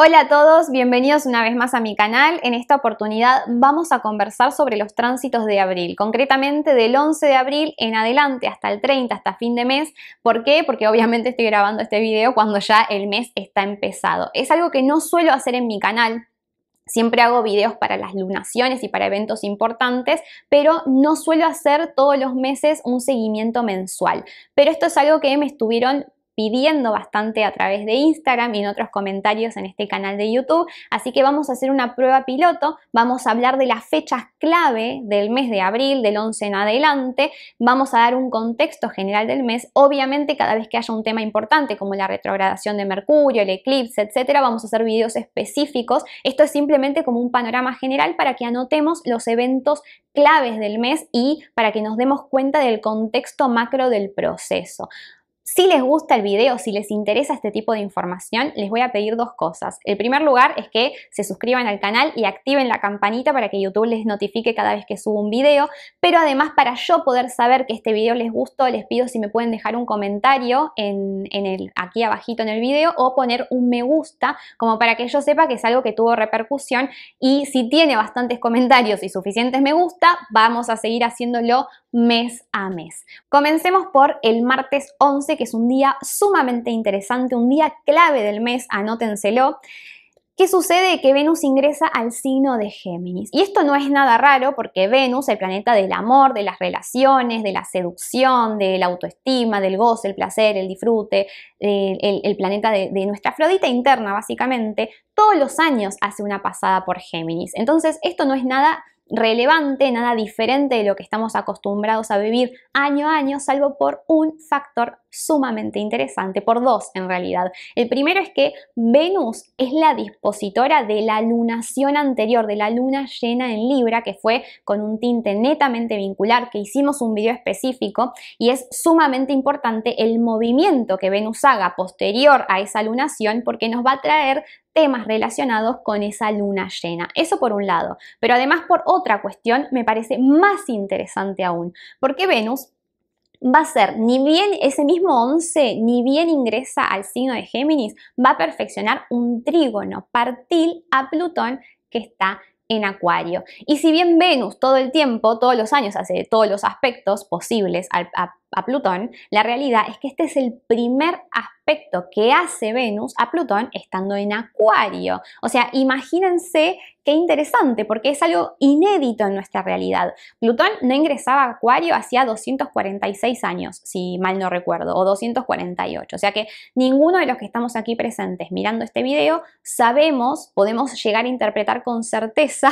Hola a todos, bienvenidos una vez más a mi canal. En esta oportunidad vamos a conversar sobre los tránsitos de abril, concretamente del 11 de abril en adelante hasta el 30, hasta fin de mes. ¿Por qué? Porque obviamente estoy grabando este video cuando ya el mes está empezado. Es algo que no suelo hacer en mi canal, Siempre hago videos para las lunaciones y para eventos importantes, pero no suelo hacer todos los meses un seguimiento mensual. Pero esto es algo que me estuvieron pidiendo bastante a través de Instagram y en otros comentarios en este canal de YouTube. Así que vamos a hacer una prueba piloto, vamos a hablar de las fechas clave del mes de abril, del 11 en adelante, vamos a dar un contexto general del mes. Obviamente cada vez que haya un tema importante como la retrogradación de Mercurio, el eclipse, etcétera, vamos a hacer videos específicos. Esto es simplemente como un panorama general para que anotemos los eventos claves del mes y para que nos demos cuenta del contexto macro del proceso. Si les gusta el video, si les interesa este tipo de información, les voy a pedir dos cosas. El primer lugar es que se suscriban al canal y activen la campanita para que YouTube les notifique cada vez que subo un video, pero además para yo poder saber que este video les gustó, les pido si me pueden dejar un comentario en, el, aquí abajito en el video o poner un me gusta, como para que yo sepa que es algo que tuvo repercusión y si tiene bastantes comentarios y suficientes me gusta, vamos a seguir haciéndolo mes a mes. Comencemos por el martes 11, que es un día sumamente interesante, un día clave del mes, anótenselo. ¿Qué sucede? Que Venus ingresa al signo de Géminis. Y esto no es nada raro porque Venus, el planeta del amor, de las relaciones, de la seducción, de la autoestima, del gozo, el placer, el disfrute, el, planeta de, nuestra Afrodita interna, básicamente, todos los años hace una pasada por Géminis. Entonces, esto no es nada relevante, nada diferente de lo que estamos acostumbrados a vivir año a año, salvo por un factor sumamente interesante por dos en realidad. El primero es que Venus es la dispositora de la lunación anterior, de la luna llena en Libra, que fue con un tinte netamente vincular, que hicimos un video específico, y es sumamente importante el movimiento que Venus haga posterior a esa lunación porque nos va a traer temas relacionados con esa luna llena. Eso por un lado, pero además por otra cuestión me parece más interesante aún, porque Venus va a ser, ni bien ese mismo 11, ni bien ingresa al signo de Géminis, va a perfeccionar un trígono partil a Plutón que está en Acuario. Y si bien Venus todo el tiempo, todos los años, hace todos los aspectos posibles a, a Plutón, la realidad es que este es el primer aspecto que hace Venus a Plutón estando en Acuario. O sea, imagínense qué interesante, porque es algo inédito en nuestra realidad. Plutón no ingresaba a Acuario hacía 246 años, si mal no recuerdo, o 248. O sea que ninguno de los que estamos aquí presentes mirando este video sabemos, podemos llegar a interpretar con certeza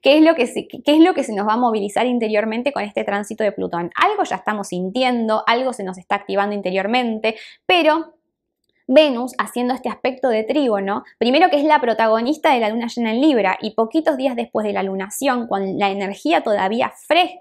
qué es lo que se, qué es lo que se nos va a movilizar interiormente con este tránsito de Plutón. Algo ya estamos sintiendo algo se nos está activando interiormente, pero Venus haciendo este aspecto de trígono, primero que es la protagonista de la luna llena en Libra y poquitos días después de la lunación, con la energía todavía fresca,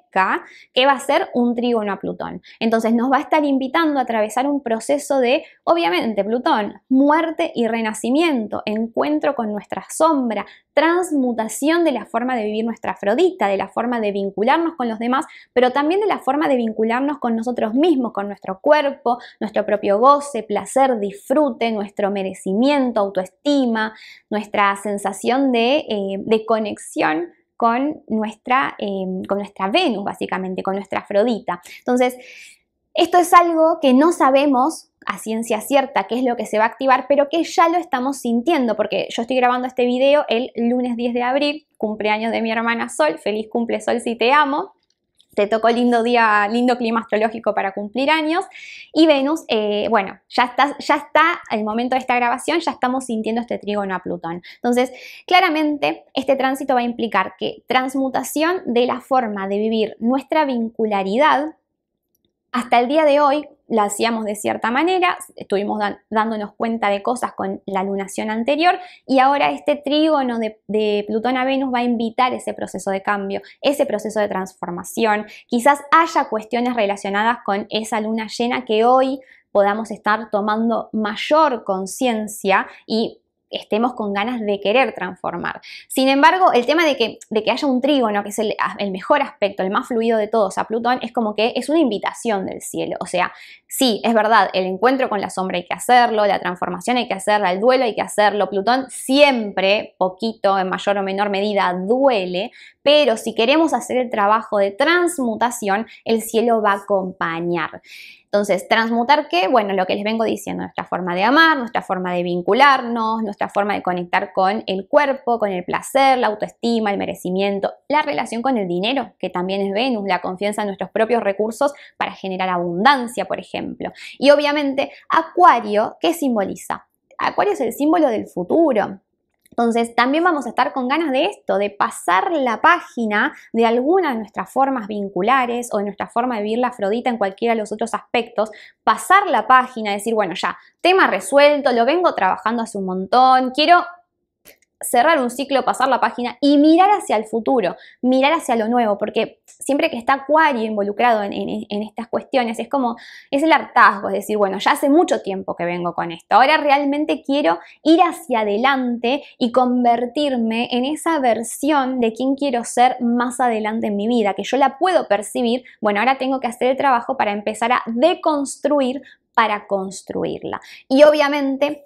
que va a ser un trígono a Plutón. Entonces nos va a estar invitando a atravesar un proceso de, obviamente, Plutón, muerte y renacimiento, encuentro con nuestra sombra, transmutación de la forma de vivir nuestra Afrodita, de la forma de vincularnos con los demás, pero también de la forma de vincularnos con nosotros mismos, con nuestro cuerpo, nuestro propio goce, placer, disfrute, nuestro merecimiento, autoestima, nuestra sensación de eh, conexión con nuestra, em, con nuestra Venus, básicamente, con nuestra Afrodita. Entonces, esto es algo que no sabemos a ciencia cierta qué es lo que se va a activar, pero que ya lo estamos sintiendo, porque yo estoy grabando este video el lunes 10 de abril, cumpleaños de mi hermana Sol, feliz cumple Sol si te amo te tocó lindo día, lindo clima astrológico para cumplir años. Y Venus, eh, bueno, ya está, ya está el momento de esta grabación, ya estamos sintiendo este trígono a Plutón. Entonces, claramente, este tránsito va a implicar que transmutación de la forma de vivir nuestra vincularidad hasta el día de hoy la hacíamos de cierta manera, estuvimos dándonos cuenta de cosas con la lunación anterior y ahora este trígono de, de, Plutón a Venus va a invitar ese proceso de cambio, ese proceso de transformación. Quizás haya cuestiones relacionadas con esa luna llena que hoy podamos estar tomando mayor conciencia y estemos con ganas de querer transformar. Sin embargo, el tema de que, de que haya un trígono, que es el, el, mejor aspecto, el más fluido de todos a Plutón, es como que es una invitación del cielo. O sea, sí, es verdad, el encuentro con la sombra hay que hacerlo, la transformación hay que hacerla, el duelo hay que hacerlo. Plutón siempre, poquito, en mayor o menor medida, duele, pero si queremos hacer el trabajo de transmutación, el cielo va a acompañar. Entonces, transmutar qué? Bueno, lo que les vengo diciendo, nuestra forma de amar, nuestra forma de vincularnos, nuestra forma de conectar con el cuerpo, con el placer, la autoestima, el merecimiento, la relación con el dinero, que también es Venus, la confianza en nuestros propios recursos para generar abundancia, por ejemplo. Y obviamente, Acuario, ¿qué simboliza? Acuario es el símbolo del futuro, entonces, también vamos a estar con ganas de esto, de pasar la página de alguna de nuestras formas vinculares o de nuestra forma de vivir la Afrodita en cualquiera de los otros aspectos, pasar la página, decir, bueno, ya, tema resuelto, lo vengo trabajando hace un montón, quiero cerrar un ciclo, pasar la página y mirar hacia el futuro, mirar hacia lo nuevo, porque siempre que está Acuario involucrado en, estas cuestiones, es como, es el hartazgo, es decir, bueno, ya hace mucho tiempo que vengo con esto, ahora realmente quiero ir hacia adelante y convertirme en esa versión de quien quiero ser más adelante en mi vida, que yo la puedo percibir, bueno, ahora tengo que hacer el trabajo para empezar a deconstruir para construirla. Y obviamente,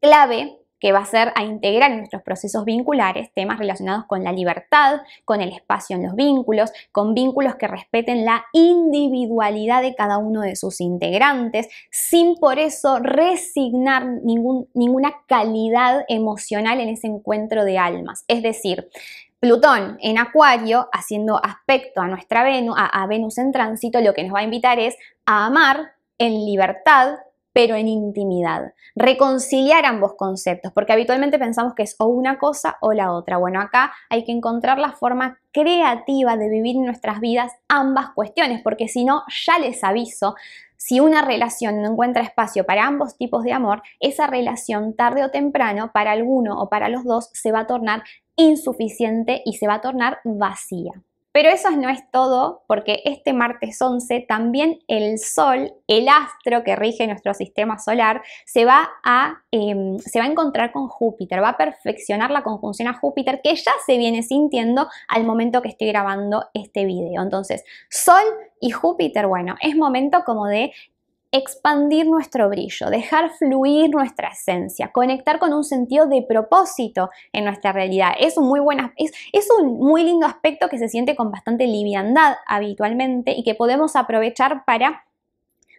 clave que va a ser a integrar en nuestros procesos vinculares temas relacionados con la libertad, con el espacio en los vínculos, con vínculos que respeten la individualidad de cada uno de sus integrantes, sin por eso resignar ningún, ninguna calidad emocional en ese encuentro de almas. Es decir, Plutón en Acuario, haciendo aspecto a nuestra Venus, a Venus en tránsito, lo que nos va a invitar es a amar en libertad, pero en intimidad. Reconciliar ambos conceptos, porque habitualmente pensamos que es o una cosa o la otra. Bueno, acá hay que encontrar la forma creativa de vivir en nuestras vidas ambas cuestiones, porque si no, ya les aviso, si una relación no encuentra espacio para ambos tipos de amor, esa relación tarde o temprano para alguno o para los dos se va a tornar insuficiente y se va a tornar vacía. Pero eso no es todo, porque este martes 11 también el Sol, el astro que rige nuestro sistema solar, se va a, em, se va a encontrar con Júpiter, va a perfeccionar la conjunción a Júpiter que ya se viene sintiendo al momento que estoy grabando este video. Entonces, Sol y Júpiter, bueno, es momento como de expandir nuestro brillo, dejar fluir nuestra esencia, conectar con un sentido de propósito en nuestra realidad. Es un muy, buena, es un muy lindo aspecto que se siente con bastante liviandad habitualmente y que podemos aprovechar para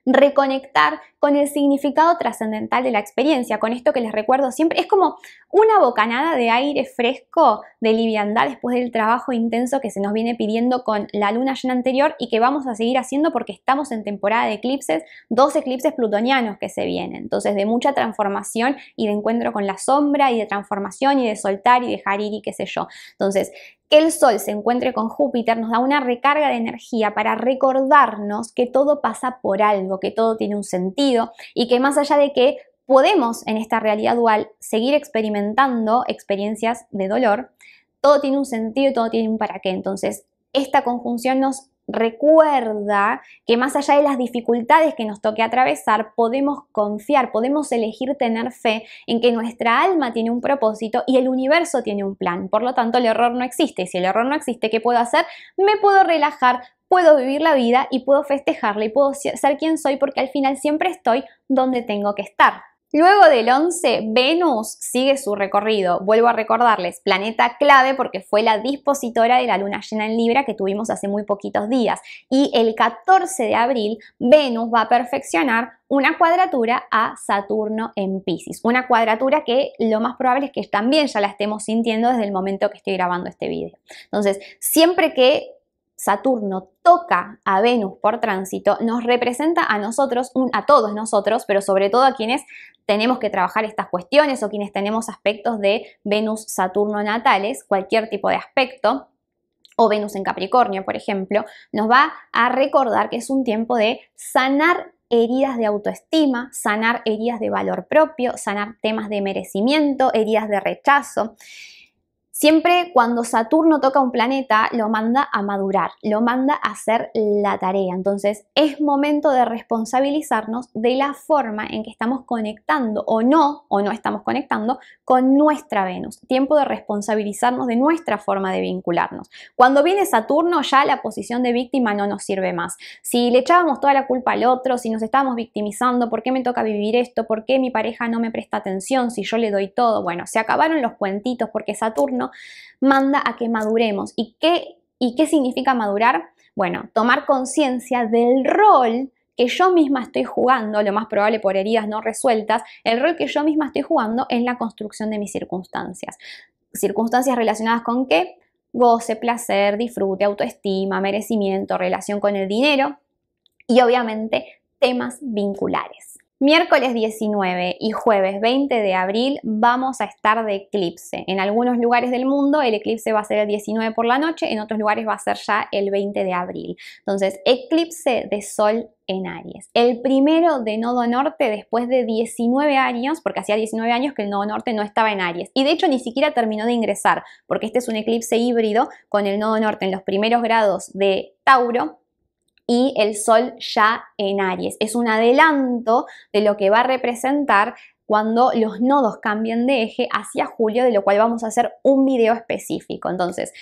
reconectar con el significado trascendental de la experiencia, con esto que les recuerdo siempre, es como una bocanada de aire fresco, de liviandad después del trabajo intenso que se nos viene pidiendo con la luna llena anterior y que vamos a seguir haciendo porque estamos en temporada de eclipses, dos eclipses plutonianos que se vienen, entonces de mucha transformación y de encuentro con la sombra y de transformación y de soltar y dejar ir y qué sé yo. Entonces, el Sol se encuentre con Júpiter nos da una recarga de energía para recordarnos que todo pasa por algo, que todo tiene un sentido y que más allá de que podemos en esta realidad dual seguir experimentando experiencias de dolor, todo tiene un sentido, y todo tiene un para qué. Entonces, esta conjunción nos recuerda que más allá de las dificultades que nos toque atravesar, podemos confiar, podemos elegir tener fe en que nuestra alma tiene un propósito y el universo tiene un plan. Por lo tanto, el error no existe. Y si el error no existe, ¿qué puedo hacer? Me puedo relajar, puedo vivir la vida y puedo festejarla y puedo ser quien soy porque al final siempre estoy donde tengo que estar. Luego del 11, Venus sigue su recorrido. Vuelvo a recordarles, planeta clave porque fue la dispositora de la luna llena en Libra que tuvimos hace muy poquitos días. Y el 14 de abril, Venus va a perfeccionar una cuadratura a Saturno en Pisces. Una cuadratura que lo más probable es que también ya la estemos sintiendo desde el momento que estoy grabando este video. Entonces, siempre que Saturno toca a Venus por tránsito, nos representa a nosotros, a todos nosotros, pero sobre todo a quienes tenemos que trabajar estas cuestiones o quienes tenemos aspectos de Venus-Saturno natales, cualquier tipo de aspecto, o Venus en Capricornio, por ejemplo, nos va a recordar que es un tiempo de sanar heridas de autoestima, sanar heridas de valor propio, sanar temas de merecimiento, heridas de rechazo. Siempre cuando Saturno toca un planeta, lo manda a madurar, lo manda a hacer la tarea. Entonces es momento de responsabilizarnos de la forma en que estamos conectando o no, o no estamos conectando con nuestra Venus. Tiempo de responsabilizarnos de nuestra forma de vincularnos. Cuando viene Saturno ya la posición de víctima no nos sirve más. Si le echábamos toda la culpa al otro, si nos estábamos victimizando, ¿por qué me toca vivir esto? ¿Por qué mi pareja no me presta atención si yo le doy todo? Bueno, se acabaron los cuentitos porque Saturno Manda a que maduremos. ¿Y qué, y qué significa madurar? Bueno, tomar conciencia del rol que yo misma estoy jugando, lo más probable por heridas no resueltas, el rol que yo misma estoy jugando en la construcción de mis circunstancias. Circunstancias relacionadas con qué? Goce, placer, disfrute, autoestima, merecimiento, relación con el dinero y obviamente temas vinculares. Miércoles 19 y jueves 20 de abril vamos a estar de eclipse. En algunos lugares del mundo el eclipse va a ser el 19 por la noche, en otros lugares va a ser ya el 20 de abril. Entonces, eclipse de sol en Aries. El primero de Nodo Norte después de 19 años, porque hacía 19 años que el Nodo Norte no estaba en Aries. Y de hecho ni siquiera terminó de ingresar, porque este es un eclipse híbrido con el Nodo Norte en los primeros grados de Tauro y el sol ya en Aries. Es un adelanto de lo que va a representar cuando los nodos cambien de eje hacia julio, de lo cual vamos a hacer un video específico. Entonces,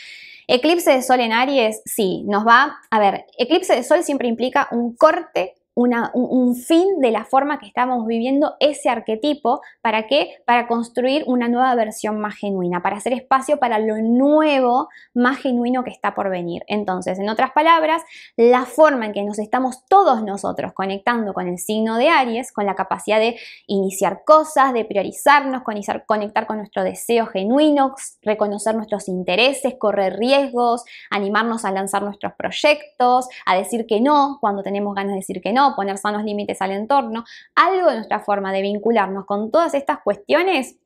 eclipse de sol en Aries, sí, nos va, a ver, eclipse de sol siempre implica un corte un, fin de la forma que estamos viviendo ese arquetipo. ¿Para qué? Para construir una nueva versión más genuina, para hacer espacio para lo nuevo, más genuino que está por venir. Entonces, en otras palabras, la forma en que nos estamos todos nosotros conectando con el signo de Aries, con la capacidad de iniciar cosas, de priorizarnos, conectar con nuestro deseo genuino, reconocer nuestros intereses, correr riesgos, animarnos a lanzar nuestros proyectos, a decir que no cuando tenemos ganas de decir que no poner sanos límites al entorno, algo de nuestra forma de vincularnos con todas estas cuestiones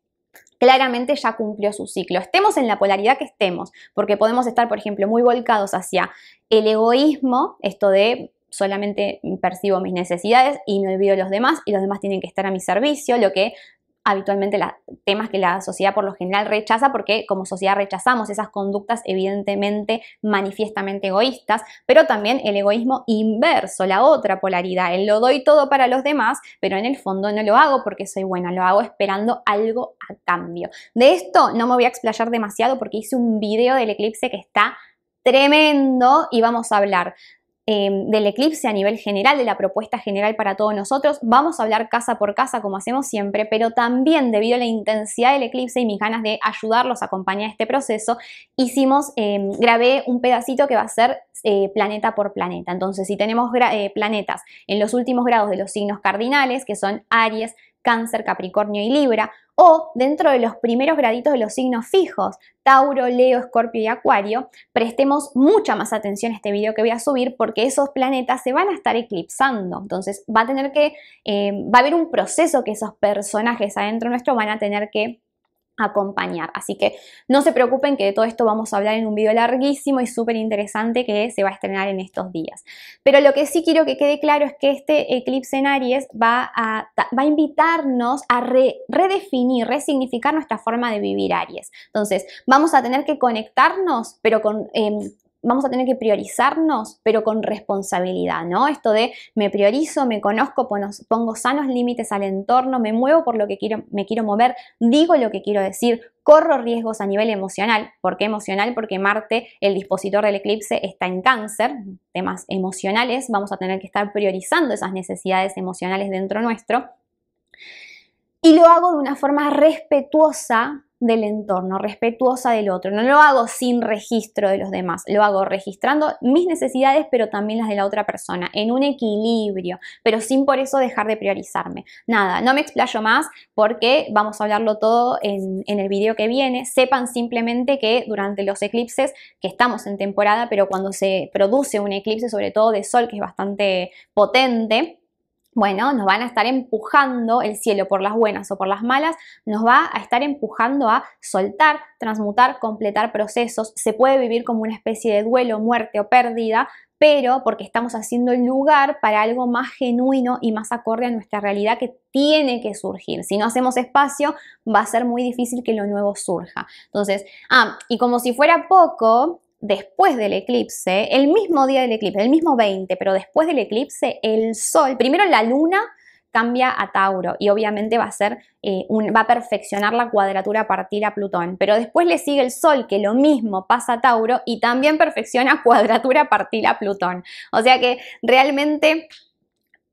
claramente ya cumplió su ciclo. Estemos en la polaridad que estemos, porque podemos estar, por ejemplo, muy volcados hacia el egoísmo, esto de solamente percibo mis necesidades y me olvido de los demás y los demás tienen que estar a mi servicio, lo que habitualmente temas que la sociedad por lo general rechaza, porque como sociedad rechazamos esas conductas evidentemente manifiestamente egoístas, pero también el egoísmo inverso, la otra polaridad, el lo doy todo para los demás, pero en el fondo no lo hago porque soy buena, lo hago esperando algo a cambio. De esto no me voy a explayar demasiado porque hice un video del eclipse que está tremendo y vamos a hablar Em, del eclipse a nivel general, de la propuesta general para todos nosotros. Vamos a hablar casa por casa como hacemos siempre, pero también debido a la intensidad del eclipse y mis ganas de ayudarlos a acompañar este proceso, hicimos, em, grabé un pedacito que va a ser eh, planeta por planeta. Entonces, si tenemos eh, planetas en los últimos grados de los signos cardinales, que son Aries, Cáncer, Capricornio y Libra, o dentro de los primeros graditos de los signos fijos, Tauro, Leo, Escorpio y Acuario, prestemos mucha más atención a este video que voy a subir porque esos planetas se van a estar eclipsando. Entonces va a tener que, eh, va a haber un proceso que esos personajes adentro nuestro van a tener que acompañar. Así que no se preocupen que de todo esto vamos a hablar en un video larguísimo y súper interesante que se va a estrenar en estos días. Pero lo que sí quiero que quede claro es que este eclipse en Aries va a, a invitarnos a redefinir, resignificar nuestra forma de vivir Aries. Entonces, vamos a tener que conectarnos, pero con... Em, vamos a tener que priorizarnos, pero con responsabilidad, ¿no? Esto de me priorizo, me conozco, pongo sanos límites al entorno, me muevo por lo que quiero, me quiero mover, digo lo que quiero decir, corro riesgos a nivel emocional. ¿Por qué emocional? Porque Marte, el dispositor del eclipse, está en cáncer, temas emocionales, vamos a tener que estar priorizando esas necesidades emocionales dentro nuestro. Y lo hago de una forma respetuosa del entorno, respetuosa del otro. No lo hago sin registro de los demás, lo hago registrando mis necesidades, pero también las de la otra persona, en un equilibrio, pero sin por eso dejar de priorizarme. Nada, no me explayo más porque vamos a hablarlo todo en, el video que viene. Sepan simplemente que durante los eclipses, que estamos en temporada, pero cuando se produce un eclipse, sobre todo de sol, que es bastante potente, bueno, nos van a estar empujando el cielo por las buenas o por las malas, nos va a estar empujando a soltar, transmutar, completar procesos. Se puede vivir como una especie de duelo, muerte o pérdida, pero porque estamos haciendo el lugar para algo más genuino y más acorde a nuestra realidad que tiene que surgir. Si no hacemos espacio, va a ser muy difícil que lo nuevo surja. Entonces, ah, y como si fuera poco, después del eclipse, el mismo día del eclipse, el mismo 20, pero después del eclipse, el sol, primero la luna cambia a Tauro y obviamente va a ser, eh, va a perfeccionar la cuadratura a partir a Plutón, pero después le sigue el Sol que lo mismo pasa a Tauro y también perfecciona cuadratura a partir a Plutón. O sea que realmente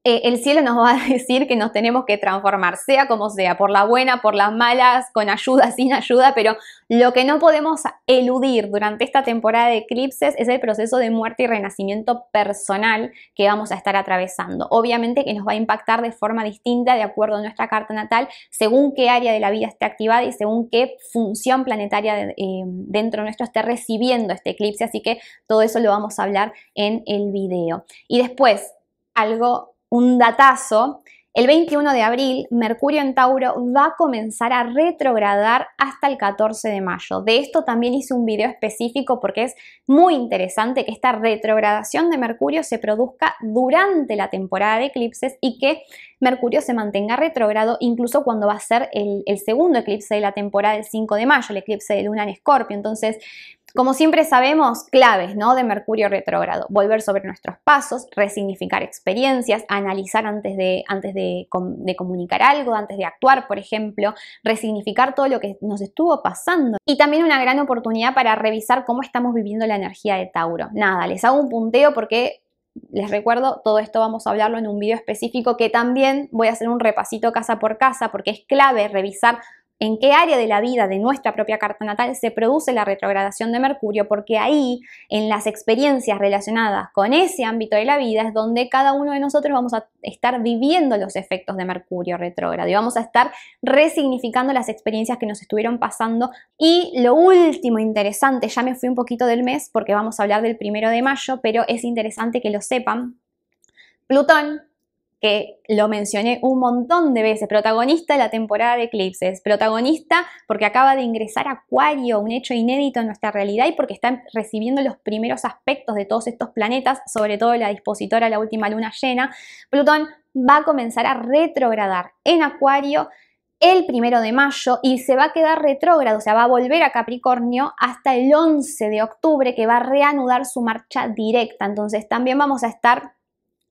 eh, el cielo nos va a decir que nos tenemos que transformar, sea como sea, por la buena, por las malas, con ayuda, sin ayuda, pero lo que no podemos eludir durante esta temporada de eclipses es el proceso de muerte y renacimiento personal que vamos a estar atravesando. Obviamente que nos va a impactar de forma distinta de acuerdo a nuestra carta natal, según qué área de la vida esté activada y según qué función planetaria de, eh, dentro nuestro esté recibiendo este eclipse, así que todo eso lo vamos a hablar en el video. Y después, algo un datazo, el 21 de abril, Mercurio en Tauro va a comenzar a retrogradar hasta el 14 de mayo. De esto también hice un video específico porque es muy interesante que esta retrogradación de Mercurio se produzca durante la temporada de eclipses y que Mercurio se mantenga retrogrado incluso cuando va a ser el, el segundo eclipse de la temporada del 5 de mayo, el eclipse de Luna en Escorpio. Entonces, como siempre sabemos, claves ¿no? de Mercurio retrógrado, volver sobre nuestros pasos, resignificar experiencias, analizar antes, de, antes de, de, comunicar algo, antes de actuar, por ejemplo, resignificar todo lo que nos estuvo pasando. Y también una gran oportunidad para revisar cómo estamos viviendo la energía de Tauro. Nada, les hago un punteo porque les recuerdo, todo esto vamos a hablarlo en un video específico que también voy a hacer un repasito casa por casa porque es clave revisar en qué área de la vida de nuestra propia carta natal se produce la retrogradación de Mercurio, porque ahí, en las experiencias relacionadas con ese ámbito de la vida, es donde cada uno de nosotros vamos a estar viviendo los efectos de Mercurio retrógrado y vamos a estar resignificando las experiencias que nos estuvieron pasando. Y lo último interesante, ya me fui un poquito del mes porque vamos a hablar del primero de mayo, pero es interesante que lo sepan. Plutón que lo mencioné un montón de veces, protagonista de la temporada de eclipses, protagonista porque acaba de ingresar Acuario, un hecho inédito en nuestra realidad y porque están recibiendo los primeros aspectos de todos estos planetas, sobre todo la dispositora, la última luna llena. Plutón va a comenzar a retrogradar en Acuario el primero de mayo y se va a quedar retrógrado, o sea, va a volver a Capricornio hasta el 11 de octubre que va a reanudar su marcha directa. Entonces también vamos a estar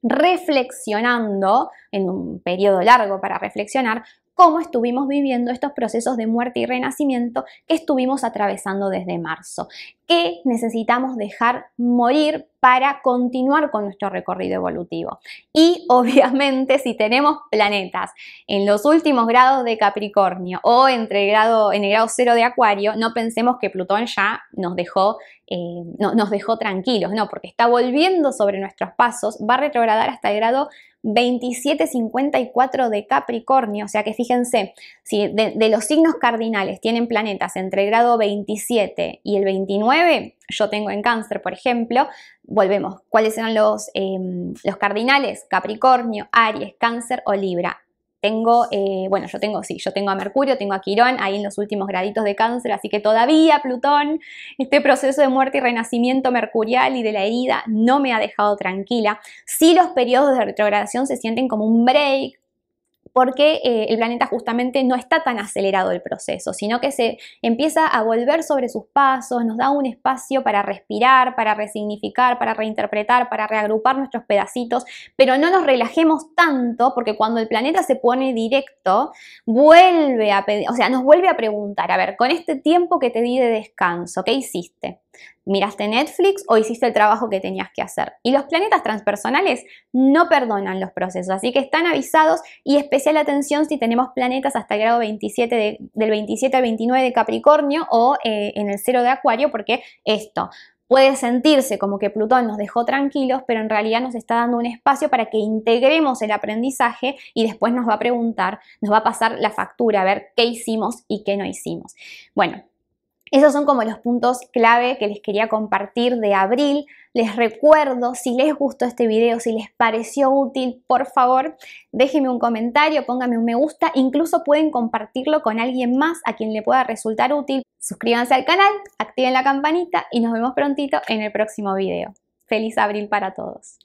reflexionando, en un periodo largo para reflexionar, cómo estuvimos viviendo estos procesos de muerte y renacimiento que estuvimos atravesando desde marzo, que necesitamos dejar morir para continuar con nuestro recorrido evolutivo. Y obviamente si tenemos planetas en los últimos grados de Capricornio o entre grado, en el grado cero de Acuario, no pensemos que Plutón ya nos dejó, eh, no, nos dejó tranquilos, no, porque está volviendo sobre nuestros pasos, va a retrogradar hasta el grado 2754 de Capricornio, o sea que fíjense, si de los signos cardinales tienen planetas entre el grado 27 y el 29, yo tengo en cáncer, por ejemplo, volvemos, ¿cuáles eran los, eh, los cardinales? Capricornio, Aries, cáncer o Libra. Tengo, eh, bueno, yo tengo, sí, yo tengo a Mercurio, tengo a Quirón ahí en los últimos graditos de cáncer, así que todavía Plutón, este proceso de muerte y renacimiento mercurial y de la herida no me ha dejado tranquila. Sí los periodos de retrogradación se sienten como un break, porque eh, el planeta justamente no está tan acelerado el proceso, sino que se empieza a volver sobre sus pasos, nos da un espacio para respirar, para resignificar, para reinterpretar, para reagrupar nuestros pedacitos, pero no nos relajemos tanto porque cuando el planeta se pone directo, vuelve a pedir, o sea, nos vuelve a preguntar, a ver, con este tiempo que te di de descanso, ¿qué hiciste? Miraste Netflix o hiciste el trabajo que tenías que hacer. Y los planetas transpersonales no perdonan los procesos, así que están avisados y especial atención si tenemos planetas hasta el grado 27 del 27 al 29 de Capricornio o eh, en el 0 de Acuario, porque esto puede sentirse como que Plutón nos dejó tranquilos, pero en realidad nos está dando un espacio para que integremos el aprendizaje y después nos va a preguntar, nos va a pasar la factura, a ver qué hicimos y qué no hicimos. Bueno, esos son como los puntos clave que les quería compartir de abril. Les recuerdo, si les gustó este video, si les pareció útil, por favor, déjenme un comentario, pónganme un me gusta, incluso pueden compartirlo con alguien más a quien le pueda resultar útil. Suscríbanse al canal, activen la campanita y nos vemos prontito en el próximo video. Feliz abril para todos.